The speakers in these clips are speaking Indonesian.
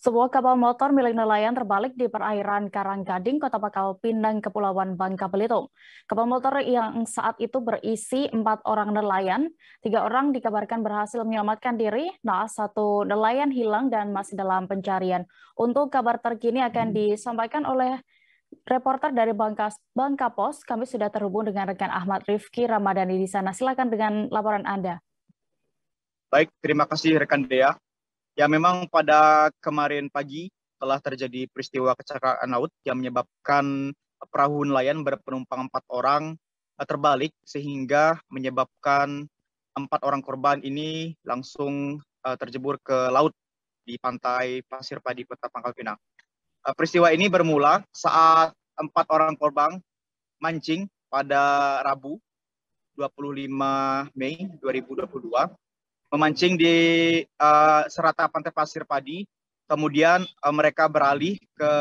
Sebuah kapal motor milik nelayan terbalik di perairan Karanggading, Kota Pakal Pinang, Kepulauan Bangka Belitung. Kapal motor yang saat itu berisi empat orang nelayan, tiga orang dikabarkan berhasil menyelamatkan diri, nah satu nelayan hilang dan masih dalam pencarian. Untuk kabar terkini akan hmm. disampaikan oleh reporter dari Bangka, Bangka Pos, kami sudah terhubung dengan rekan Ahmad Rifki Ramadhani di sana. Silakan dengan laporan Anda. Baik, terima kasih rekan Dea. Ya memang pada kemarin pagi telah terjadi peristiwa kecelakaan laut yang menyebabkan perahu nelayan berpenumpang empat orang eh, terbalik sehingga menyebabkan empat orang korban ini langsung eh, terjebur ke laut di pantai Pasir Padi Kota Pangkal Pinang. Eh, peristiwa ini bermula saat empat orang korban mancing pada Rabu 25 Mei 2022 memancing di uh, serata pantai pasir padi. Kemudian uh, mereka beralih ke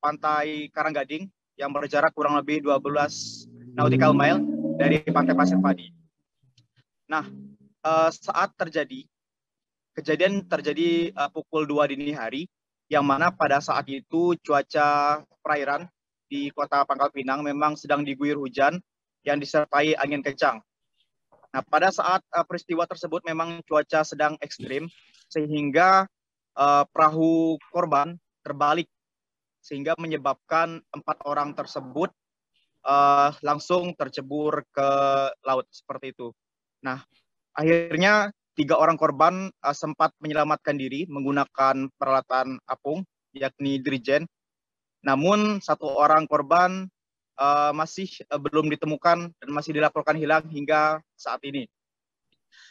pantai Karanggading yang berjarak kurang lebih 12 nautical mile dari pantai pasir padi. Nah, uh, saat terjadi kejadian terjadi uh, pukul 2 dini hari yang mana pada saat itu cuaca perairan di kota Pangkal Pinang memang sedang diguyur hujan yang disertai angin kencang. Nah, pada saat uh, peristiwa tersebut memang cuaca sedang ekstrim sehingga uh, perahu korban terbalik sehingga menyebabkan empat orang tersebut uh, langsung tercebur ke laut seperti itu. Nah, akhirnya tiga orang korban uh, sempat menyelamatkan diri menggunakan peralatan apung yakni dirijen. Namun satu orang korban uh, masih uh, belum ditemukan dan masih dilaporkan hilang hingga saat ini.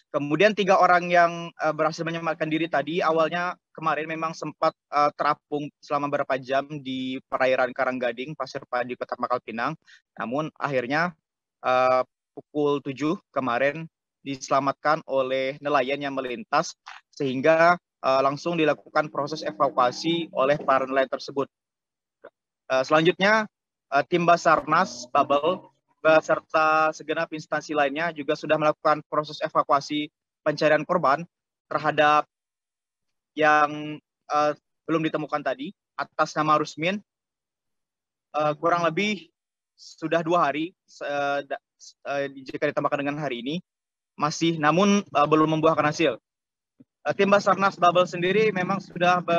Kemudian tiga orang yang uh, berhasil menyelamatkan diri tadi awalnya kemarin memang sempat uh, terapung selama beberapa jam di perairan Karanggading, Pasir Padi, Kota Makal Pinang. Namun akhirnya uh, pukul 7 kemarin diselamatkan oleh nelayan yang melintas sehingga uh, langsung dilakukan proses evakuasi oleh para nelayan tersebut. Uh, selanjutnya Eh, tim Basarnas Babel beserta segenap instansi lainnya juga sudah melakukan proses evakuasi pencarian korban terhadap yang uh, belum ditemukan tadi atas nama Rusmin. Uh, kurang lebih sudah dua hari uh, jika ditambahkan dengan hari ini masih namun uh, belum membuahkan hasil. tim Basarnas Babel sendiri memang sudah be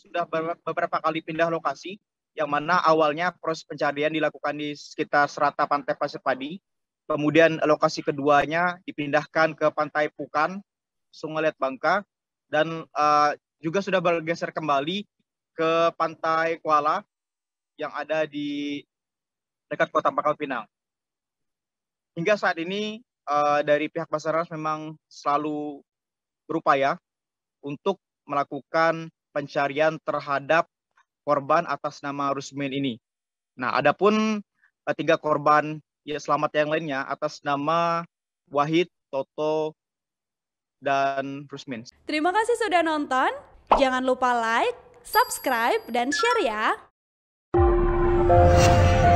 sudah beberapa kali pindah lokasi yang mana awalnya proses pencarian dilakukan di sekitar serata pantai Pasir Padi. Kemudian lokasi keduanya dipindahkan ke pantai Pukan, Sungai Liat Bangka, dan uh, juga sudah bergeser kembali ke pantai Kuala yang ada di dekat kota Pakal Pinang. Hingga saat ini uh, dari pihak Basarnas memang selalu berupaya untuk melakukan pencarian terhadap korban atas nama Rusmin ini. Nah, adapun eh, tiga korban ya selamat yang lainnya atas nama Wahid, Toto, dan Rusmin. Terima kasih sudah nonton. Jangan lupa like, subscribe, dan share ya.